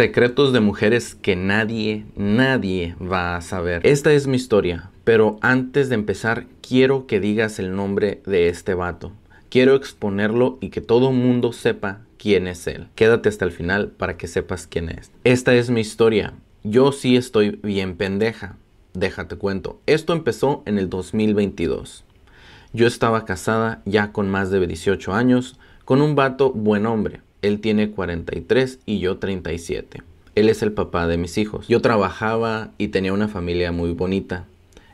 Secretos de mujeres que nadie, nadie va a saber. Esta es mi historia, pero antes de empezar quiero que digas el nombre de este vato. Quiero exponerlo y que todo mundo sepa quién es él. Quédate hasta el final para que sepas quién es. Esta es mi historia. Yo sí estoy bien pendeja. Déjate cuento. Esto empezó en el 2022. Yo estaba casada ya con más de 18 años con un vato buen hombre él tiene 43 y yo 37. Él es el papá de mis hijos. Yo trabajaba y tenía una familia muy bonita.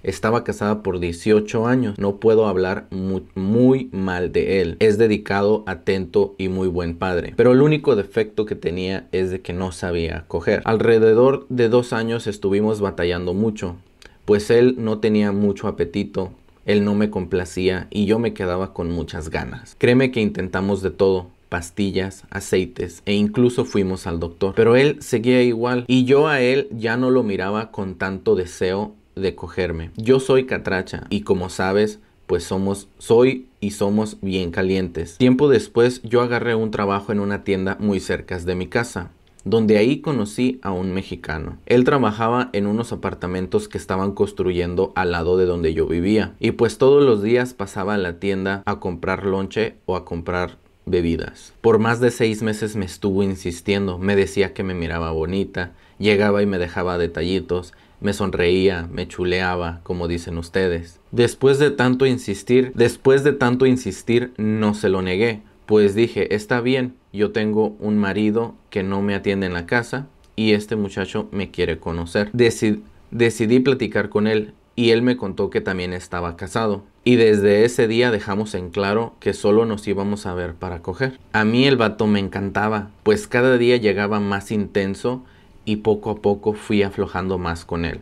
Estaba casada por 18 años. No puedo hablar muy, mal de él. Es dedicado, atento y muy buen padre. Pero el único defecto que tenía es de que no sabía coger. Alrededor de dos años estuvimos batallando mucho, pues él no tenía mucho apetito. Él no me complacía y yo me quedaba con muchas ganas. Créeme que intentamos de todo, pastillas, aceites e incluso fuimos al doctor. Pero él seguía igual y yo a él ya no lo miraba con tanto deseo de cogerme. Yo soy catracha y como sabes, pues somos, soy y somos bien calientes. Tiempo después yo agarré un trabajo en una tienda muy cerca de mi casa donde ahí conocí a un mexicano. Él trabajaba en unos apartamentos que estaban construyendo al lado de donde yo vivía y pues todos los días pasaba a la tienda a comprar lonche o a comprar bebidas. Por más de seis meses me estuvo insistiendo, me decía que me miraba bonita, llegaba y me dejaba detallitos, me sonreía, me chuleaba, como dicen ustedes. Después de tanto insistir, después de tanto insistir, no se lo negué, pues dije, está bien, yo tengo un marido que no me atiende en la casa y este muchacho me quiere conocer. decidí platicar con él y él me contó que también estaba casado. Y desde ese día dejamos en claro que solo nos íbamos a ver para coger. A mí el vato me encantaba, pues cada día llegaba más intenso y poco a poco fui aflojando más con él.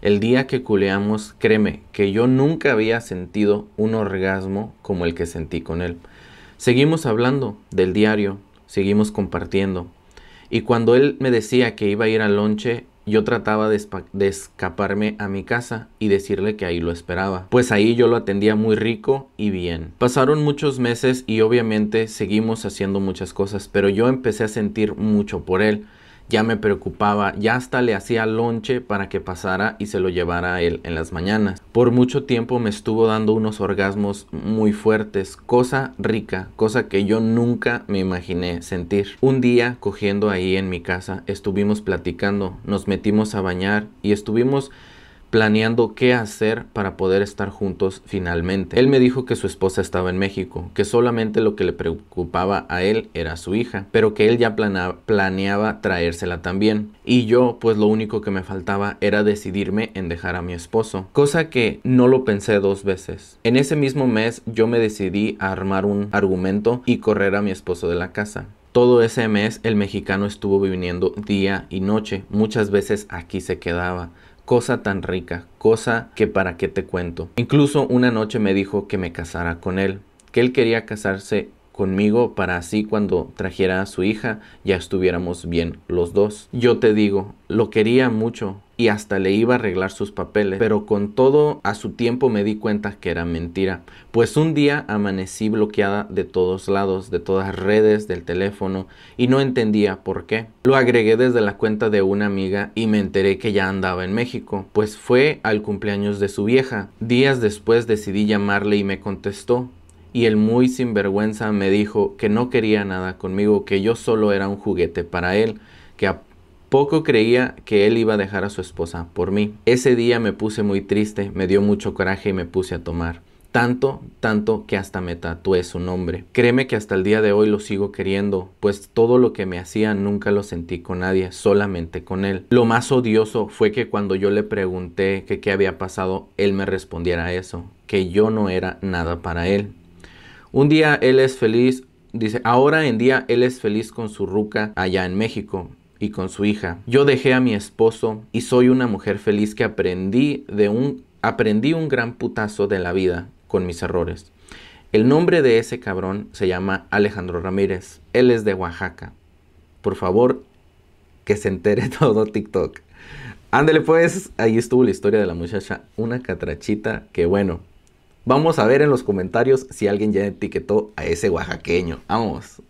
El día que culeamos, créeme que yo nunca había sentido un orgasmo como el que sentí con él. Seguimos hablando del diario, seguimos compartiendo. Y cuando él me decía que iba a ir al lonche, yo trataba de, escaparme a mi casa y decirle que ahí lo esperaba, pues ahí yo lo atendía muy rico y bien. Pasaron muchos meses y obviamente seguimos haciendo muchas cosas, pero yo empecé a sentir mucho por él ya me preocupaba, ya hasta le hacía lonche para que pasara y se lo llevara a él en las mañanas. Por mucho tiempo me estuvo dando unos orgasmos muy fuertes, cosa rica, cosa que yo nunca me imaginé sentir. Un día, cogiendo ahí en mi casa, estuvimos platicando, nos metimos a bañar y estuvimos planeando qué hacer para poder estar juntos finalmente. Él me dijo que su esposa estaba en México, que solamente lo que le preocupaba a él era su hija, pero que él ya planeaba traérsela también. Y yo, pues lo único que me faltaba era decidirme en dejar a mi esposo, cosa que no lo pensé dos veces. En ese mismo mes yo me decidí a armar un argumento y correr a mi esposo de la casa. Todo ese mes el mexicano estuvo viviendo día y noche, muchas veces aquí se quedaba cosa tan rica, cosa que para qué te cuento. Incluso una noche me dijo que me casara con él, que él quería casarse conmigo para así cuando trajera a su hija ya estuviéramos bien los dos. Yo te digo, lo quería mucho, y hasta le iba a arreglar sus papeles, pero con todo a su tiempo me di cuenta que era mentira, pues un día amanecí bloqueada de todos lados, de todas redes, del teléfono y no entendía por qué. Lo agregué desde la cuenta de una amiga y me enteré que ya andaba en México, pues fue al cumpleaños de su vieja. Días después decidí llamarle y me contestó, y el muy sinvergüenza me dijo que no quería nada conmigo, que yo solo era un juguete para él, que, poco creía que él iba a dejar a su esposa por mí. Ese día me puse muy triste, me dio mucho coraje y me puse a tomar. Tanto, tanto que hasta me tatué su nombre. Créeme que hasta el día de hoy lo sigo queriendo, pues todo lo que me hacía nunca lo sentí con nadie, solamente con él. Lo más odioso fue que cuando yo le pregunté qué había pasado, él me respondiera eso, que yo no era nada para él. Un día él es feliz, dice, ahora en día él es feliz con su ruca allá en México y con su hija. Yo dejé a mi esposo y soy una mujer feliz que aprendí de un aprendí un gran putazo de la vida con mis errores. El nombre de ese cabrón se llama Alejandro Ramírez. Él es de Oaxaca. Por favor, que se entere todo TikTok. Ándale pues, ahí estuvo la historia de la muchacha, una catrachita que bueno. Vamos a ver en los comentarios si alguien ya etiquetó a ese oaxaqueño. Vamos.